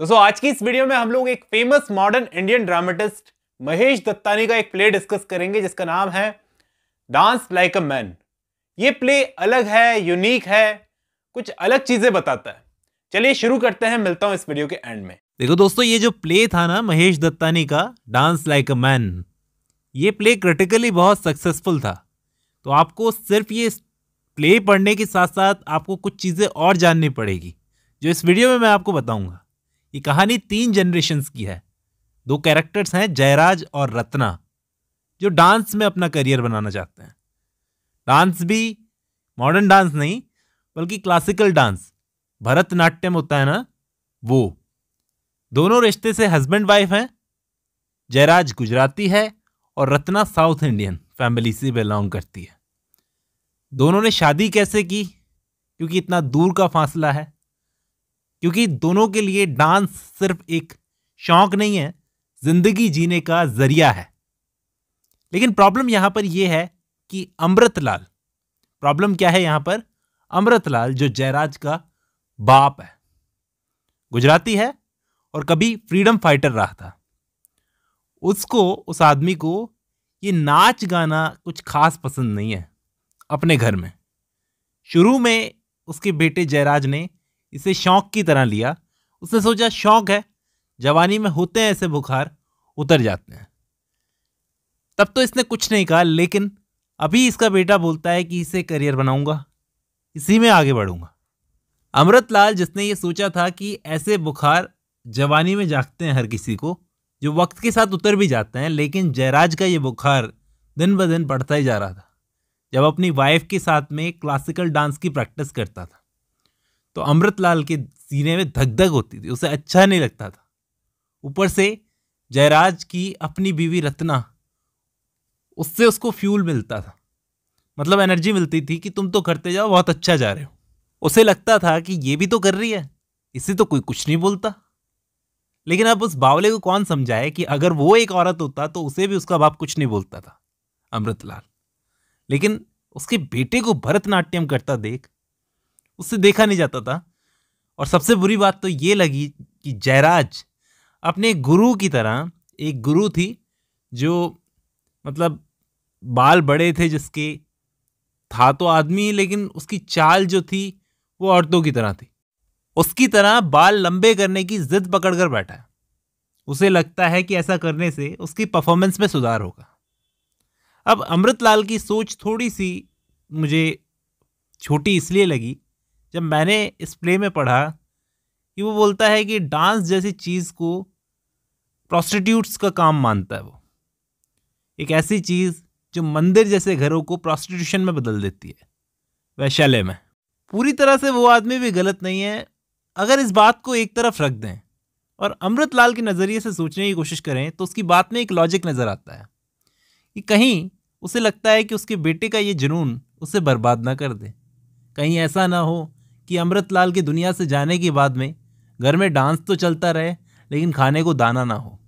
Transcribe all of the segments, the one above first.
दोस्तों आज की इस वीडियो में हम लोग एक famous modern Indian dramatist Mahesh Dattani का एक प्ले डिस्कस करेंगे जिसका नाम है डांस लाइक अ मैन ये प्ले अलग है यूनिक है कुछ अलग चीजें बताता है चलिए शुरू करते हैं मिलता हूँ इस वीडियो के एंड में देखो दोस्तों ये जो प्ले था ना महेश दत्तानी का डांस लाइक अ मैन ये प्ले क्रिटिकली बहुत सक्सेसफुल था तो आपको सिर्फ ये प्ले पढ़ने के साथ साथ आपको कुछ चीज़ें और जाननी पड़ेगी जो इस वीडियो में मैं आपको बताऊंगा ये कहानी तीन जनरेशन की है दो कैरेक्टर्स हैं जयराज और रत्ना जो डांस में अपना करियर बनाना चाहते हैं डांस भी मॉडर्न डांस नहीं बल्कि क्लासिकल डांस भरतनाट्यम होता है ना वो दोनों रिश्ते से हस्बैंड वाइफ हैं जयराज गुजराती है और रत्ना साउथ इंडियन फैमिली से बिलोंग करती है दोनों ने शादी कैसे की क्योंकि इतना दूर का फासला है क्योंकि दोनों के लिए डांस सिर्फ एक शौक नहीं है जिंदगी जीने का जरिया है लेकिन प्रॉब्लम यहां पर यह है कि अमृतलाल प्रॉब्लम क्या है यहां पर अमृतलाल जो जयराज का बाप है गुजराती है और कभी फ्रीडम फाइटर रहा था उसको उस आदमी को ये नाच गाना कुछ खास पसंद नहीं है अपने घर में शुरू में उसके बेटे जयराज ने इसे शौक की तरह लिया उसने सोचा शौक है जवानी में होते हैं ऐसे बुखार उतर जाते हैं तब तो इसने कुछ नहीं कहा लेकिन अभी इसका बेटा बोलता है कि इसे करियर बनाऊंगा इसी में आगे बढ़ूंगा अमृत लाल जिसने ये सोचा था कि ऐसे बुखार जवानी में जागते हैं हर किसी को जो वक्त के साथ उतर भी जाते हैं लेकिन जयराज का ये बुखार दिन ब दिन बढ़ता ही जा रहा था जब अपनी वाइफ के साथ में क्लासिकल डांस की प्रैक्टिस करता था तो अमृतलाल के सीने में धक धक होती थी उसे अच्छा नहीं लगता था ऊपर से जयराज की अपनी बीवी रत्ना उससे उसको फ्यूल मिलता था मतलब एनर्जी मिलती थी कि तुम तो करते जाओ बहुत अच्छा जा रहे हो उसे लगता था कि ये भी तो कर रही है इसे तो कोई कुछ नहीं बोलता लेकिन अब उस बावले को कौन समझाए कि अगर वो एक औरत होता तो उसे भी उसका बाप कुछ नहीं बोलता था अमृतलाल लेकिन उसके बेटे को भरतनाट्यम करता देख उससे देखा नहीं जाता था और सबसे बुरी बात तो ये लगी कि जयराज अपने गुरु की तरह एक गुरु थी जो मतलब बाल बड़े थे जिसके था तो आदमी लेकिन उसकी चाल जो थी वो औरतों की तरह थी उसकी तरह बाल लंबे करने की जिद पकड़ कर बैठा उसे लगता है कि ऐसा करने से उसकी परफॉर्मेंस में सुधार होगा अब अमृत लाल की सोच थोड़ी सी मुझे छोटी इसलिए लगी जब मैंने इस प्ले में पढ़ा कि वो बोलता है कि डांस जैसी चीज़ को प्रॉस्टिट्यूट्स का काम मानता है वो एक ऐसी चीज़ जो मंदिर जैसे घरों को प्रॉस्टिट्यूशन में बदल देती है वैशाल्य में पूरी तरह से वो आदमी भी गलत नहीं है अगर इस बात को एक तरफ रख दें और अमृत लाल के नज़रिए से सोचने की कोशिश करें तो उसकी बात में एक लॉजिक नज़र आता है कि कहीं उसे लगता है कि उसके बेटे का ये जुनून उसे बर्बाद ना कर दे कहीं ऐसा ना हो कि अमृतलाल के दुनिया से जाने के बाद में घर में डांस तो चलता रहे लेकिन खाने को दाना ना हो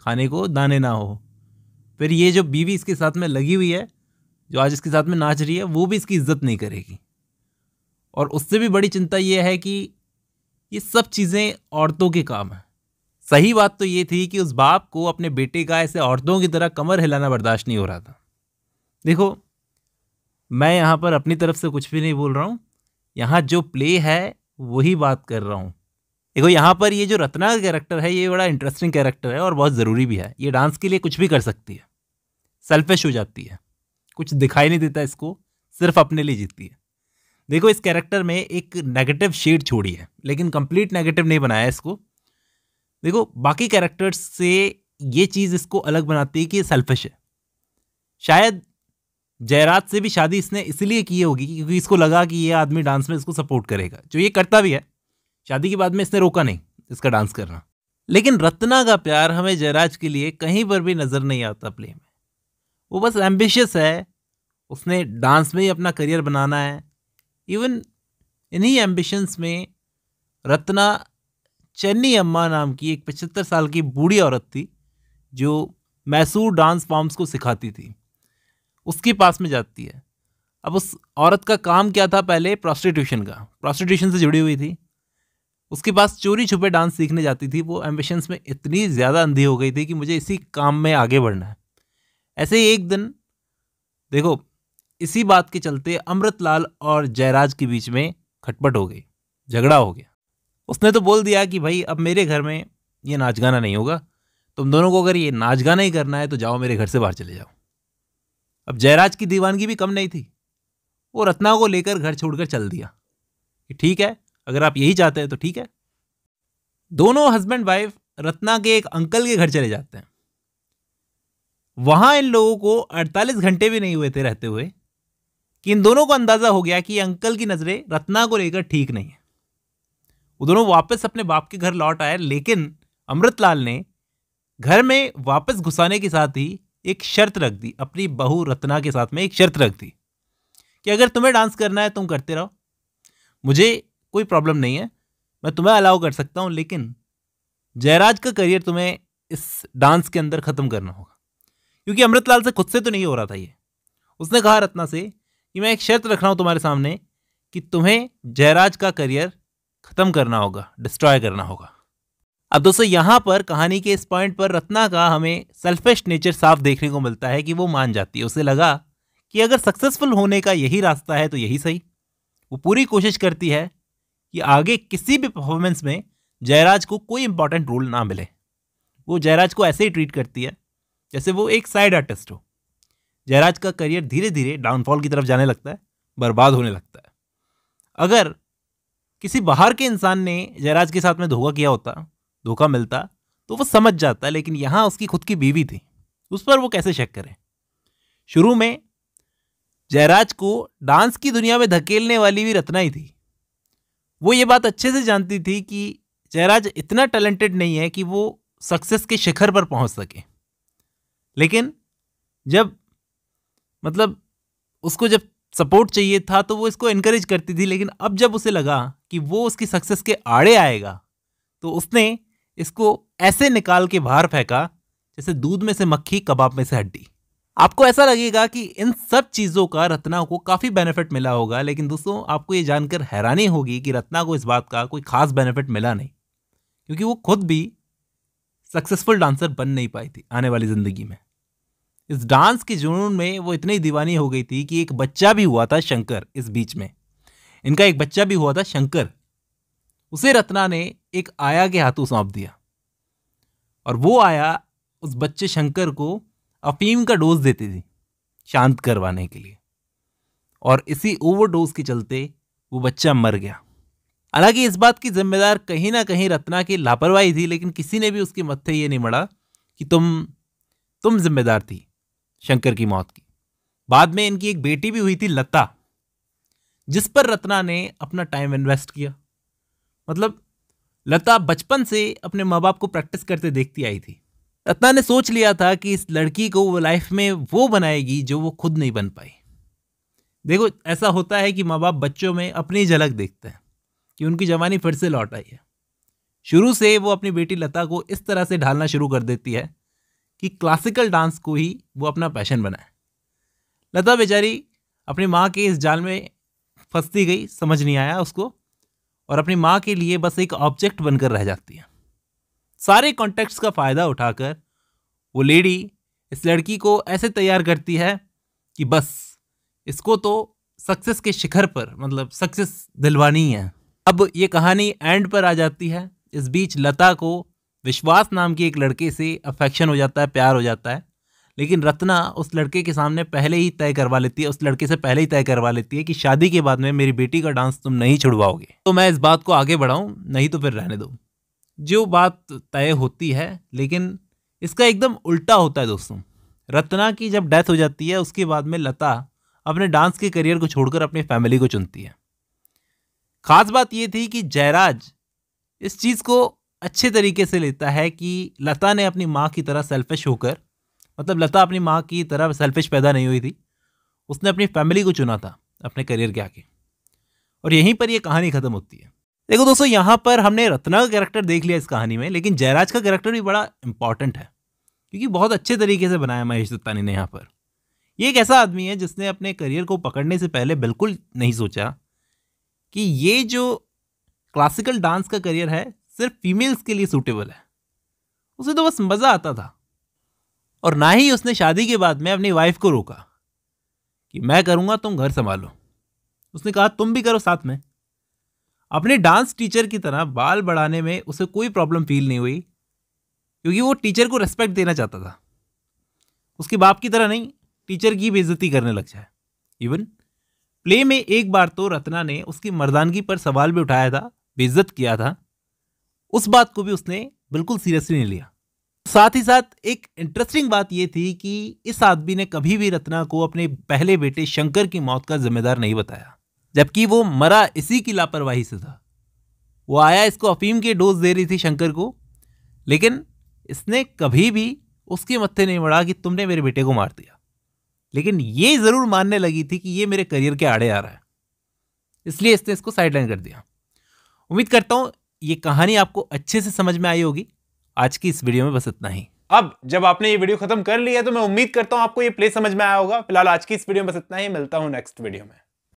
खाने को दाने ना हो फिर ये जो बीवी इसके साथ में लगी हुई है जो आज इसके साथ में नाच रही है वो भी इसकी इज्जत नहीं करेगी और उससे भी बड़ी चिंता ये है कि ये सब चीज़ें औरतों के काम है सही बात तो ये थी कि उस बाप को अपने बेटे का ऐसे औरतों की तरह कमर हिलाना बर्दाश्त नहीं हो रहा था देखो मैं यहाँ पर अपनी तरफ से कुछ भी नहीं बोल रहा हूँ यहाँ जो प्ले है वही बात कर रहा हूँ देखो यहाँ पर ये जो रत्ना का कैरेक्टर है ये बड़ा इंटरेस्टिंग कैरेक्टर है और बहुत ज़रूरी भी है ये डांस के लिए कुछ भी कर सकती है सेल्फिश हो जाती है कुछ दिखाई नहीं देता इसको सिर्फ अपने लिए जीतती है देखो इस कैरेक्टर में एक नेगेटिव शेड छोड़ी है लेकिन कंप्लीट नेगेटिव नहीं बनाया इसको देखो बाकी कैरेक्टर्स से ये चीज़ इसको अलग बनाती है कि ये सेल्फिश है शायद जयराज से भी शादी इसने इसलिए की होगी क्योंकि इसको लगा कि ये आदमी डांस में इसको सपोर्ट करेगा जो ये करता भी है शादी के बाद में इसने रोका नहीं इसका डांस करना लेकिन रत्ना का प्यार हमें जयराज के लिए कहीं पर भी नज़र नहीं आता प्ले में वो बस एम्बिशियस है उसने डांस में ही अपना करियर बनाना है इवन इन्हीं एम्बिशंस में रत्ना चन्नी अम्मा नाम की एक पचहत्तर साल की बूढ़ी औरत थी जो मैसूर डांस फॉर्म्स को सिखाती थी उसके पास में जाती है अब उस औरत का काम क्या था पहले प्रॉस्टिट्यूशन का प्रॉस्टिट्यूशन से जुड़ी हुई थी उसके पास चोरी छुपे डांस सीखने जाती थी वो एम्बिशंस में इतनी ज़्यादा अंधी हो गई थी कि मुझे इसी काम में आगे बढ़ना है ऐसे ही एक दिन देखो इसी बात के चलते अमृतलाल और जयराज के बीच में खटपट हो गई झगड़ा हो गया उसने तो बोल दिया कि भाई अब मेरे घर में ये नाच गाना नहीं होगा तुम दोनों को अगर ये नाच गाना ही करना है तो जाओ मेरे घर से बाहर चले जाओ अब जयराज की दीवानगी भी कम नहीं थी वो रत्ना को लेकर घर छोड़कर चल दिया कि ठीक है अगर आप यही चाहते हैं तो ठीक है दोनों हस्बैंड वाइफ रत्ना के एक अंकल के घर चले जाते हैं वहां इन लोगों को 48 घंटे भी नहीं हुए थे रहते हुए कि इन दोनों को अंदाजा हो गया कि अंकल की नज़रें रत्ना को लेकर ठीक नहीं है वो दोनों वापस अपने बाप के घर लौट आए लेकिन अमृतलाल ने घर में वापस घुसाने के साथ ही एक शर्त रख दी अपनी बहू रत्ना के साथ में एक शर्त रख दी कि अगर तुम्हें डांस करना है तुम करते रहो मुझे कोई प्रॉब्लम नहीं है मैं तुम्हें अलाउ कर सकता हूँ लेकिन जयराज का करियर तुम्हें इस डांस के अंदर ख़त्म करना होगा क्योंकि अमृतलाल से खुद से तो नहीं हो रहा था ये उसने कहा रत्ना से कि मैं एक शर्त रख रहा हूँ तुम्हारे सामने कि तुम्हें जयराज का करियर ख़त्म करना होगा डिस्ट्रॉय करना होगा अब दोस्तों यहाँ पर कहानी के इस पॉइंट पर रत्ना का हमें सेल्फिश नेचर साफ देखने को मिलता है कि वो मान जाती है उसे लगा कि अगर सक्सेसफुल होने का यही रास्ता है तो यही सही वो पूरी कोशिश करती है कि आगे किसी भी परफॉर्मेंस में जयराज को कोई इंपॉर्टेंट रोल ना मिले वो जयराज को ऐसे ही ट्रीट करती है जैसे वो एक साइड आर्टिस्ट हो जयराज का करियर धीरे धीरे डाउनफॉल की तरफ जाने लगता है बर्बाद होने लगता है अगर किसी बाहर के इंसान ने जयराज के साथ में धोखा किया होता धोखा मिलता तो वो समझ जाता लेकिन यहाँ उसकी खुद की बीवी थी उस पर वो कैसे शक करें शुरू में जयराज को डांस की दुनिया में धकेलने वाली भी रत्ना ही थी वो ये बात अच्छे से जानती थी कि जयराज इतना टैलेंटेड नहीं है कि वो सक्सेस के शिखर पर पहुंच सके लेकिन जब मतलब उसको जब सपोर्ट चाहिए था तो वो इसको इनक्रेज करती थी लेकिन अब जब उसे लगा कि वो उसकी सक्सेस के आड़े आएगा तो उसने इसको ऐसे निकाल के बाहर फेंका जैसे दूध में से मक्खी कबाब में से हड्डी आपको ऐसा लगेगा कि इन सब चीज़ों का रत्ना को काफ़ी बेनिफिट मिला होगा लेकिन दोस्तों आपको ये जानकर हैरानी होगी कि रत्ना को इस बात का कोई खास बेनिफिट मिला नहीं क्योंकि वो खुद भी सक्सेसफुल डांसर बन नहीं पाई थी आने वाली ज़िंदगी में इस डांस के जुनून में वो इतनी दीवानी हो गई थी कि एक बच्चा भी हुआ था शंकर इस बीच में इनका एक बच्चा भी हुआ था शंकर उसे रत्ना ने एक आया के हाथों सौंप दिया और वो आया उस बच्चे शंकर को अफीम का डोज देती थी शांत करवाने के लिए और इसी ओवरडोज के चलते वो बच्चा मर गया हालांकि इस बात की जिम्मेदार कहीं ना कहीं रत्ना की लापरवाही थी लेकिन किसी ने भी उसके मत्थे ये नहीं मड़ा कि तुम तुम जिम्मेदार थी शंकर की मौत की बाद में इनकी एक बेटी भी हुई थी लता जिस पर रत्ना ने अपना टाइम इन्वेस्ट किया मतलब लता बचपन से अपने माँ बाप को प्रैक्टिस करते देखती आई थी रत्ना ने सोच लिया था कि इस लड़की को वो लाइफ में वो बनाएगी जो वो खुद नहीं बन पाई देखो ऐसा होता है कि माँ बाप बच्चों में अपनी झलक देखते हैं कि उनकी जवानी फिर से लौट आई है शुरू से वो अपनी बेटी लता को इस तरह से ढालना शुरू कर देती है कि क्लासिकल डांस को ही वो अपना पैशन बनाए लता बेचारी अपनी माँ के इस जाल में फंसती गई समझ नहीं आया उसको और अपनी माँ के लिए बस एक ऑब्जेक्ट बनकर रह जाती है सारे कॉन्टेक्ट्स का फ़ायदा उठाकर वो लेडी इस लड़की को ऐसे तैयार करती है कि बस इसको तो सक्सेस के शिखर पर मतलब सक्सेस दिलवानी है अब ये कहानी एंड पर आ जाती है इस बीच लता को विश्वास नाम के एक लड़के से अफेक्शन हो जाता है प्यार हो जाता है लेकिन रत्ना उस लड़के के सामने पहले ही तय करवा लेती है उस लड़के से पहले ही तय करवा लेती है कि शादी के बाद में मेरी बेटी का डांस तुम नहीं छुड़वाओगे तो मैं इस बात को आगे बढ़ाऊँ नहीं तो फिर रहने दो जो बात तय होती है लेकिन इसका एकदम उल्टा होता है दोस्तों रत्ना की जब डेथ हो जाती है उसके बाद में लता अपने डांस के करियर को छोड़कर अपनी फैमिली को चुनती है खास बात यह थी कि जयराज इस चीज़ को अच्छे तरीके से लेता है कि लता ने अपनी माँ की तरह सेल्फिश होकर मतलब लता अपनी माँ की तरह सेल्फिश पैदा नहीं हुई थी उसने अपनी फैमिली को चुना था अपने करियर के आगे और यहीं पर यह कहानी ख़त्म होती है देखो दोस्तों यहाँ पर हमने रत्ना का कैरेक्टर देख लिया इस कहानी में लेकिन जयराज का कैरेक्टर भी बड़ा इंपॉर्टेंट है क्योंकि बहुत अच्छे तरीके से बनाया महेश दत्तानी ने यहाँ पर ये एक ऐसा आदमी है जिसने अपने करियर को पकड़ने से पहले बिल्कुल नहीं सोचा कि ये जो क्लासिकल डांस का करियर है सिर्फ फीमेल्स के लिए सूटेबल है उसे तो बस मज़ा आता था और ना ही उसने शादी के बाद में अपनी वाइफ को रोका कि मैं करूँगा तुम घर संभालो उसने कहा तुम भी करो साथ में अपने डांस टीचर की तरह बाल बढ़ाने में उसे कोई प्रॉब्लम फील नहीं हुई क्योंकि वो टीचर को रेस्पेक्ट देना चाहता था उसके बाप की तरह नहीं टीचर की बेइज्जती करने लग जाए इवन प्ले में एक बार तो रत्ना ने उसकी मर्दानगी पर सवाल भी उठाया था बेइज्जत किया था उस बात को भी उसने बिल्कुल सीरियसली नहीं लिया साथ ही साथ एक इंटरेस्टिंग बात यह थी कि इस आदमी ने कभी भी रत्ना को अपने पहले बेटे शंकर की मौत का जिम्मेदार नहीं बताया जबकि वो मरा इसी की लापरवाही से था वो आया इसको अफीम की डोज दे रही थी शंकर को लेकिन इसने कभी भी उसके मत्थे नहीं मड़ा कि तुमने मेरे बेटे को मार दिया लेकिन ये ज़रूर मानने लगी थी कि ये मेरे करियर के आड़े आ रहा है इसलिए इसने इसको साइडलाइन कर दिया उम्मीद करता हूँ ये कहानी आपको अच्छे से समझ में आई होगी आज की इस वीडियो में बस इतना ही अब जब आपने ये वीडियो खत्म कर लिया तो मैं उम्मीद करता हूं आपको ये प्ले समझ में आया होगा फिलहाल आज की इस वीडियो में बस इतना ही मिलता हूं नेक्स्ट वीडियो में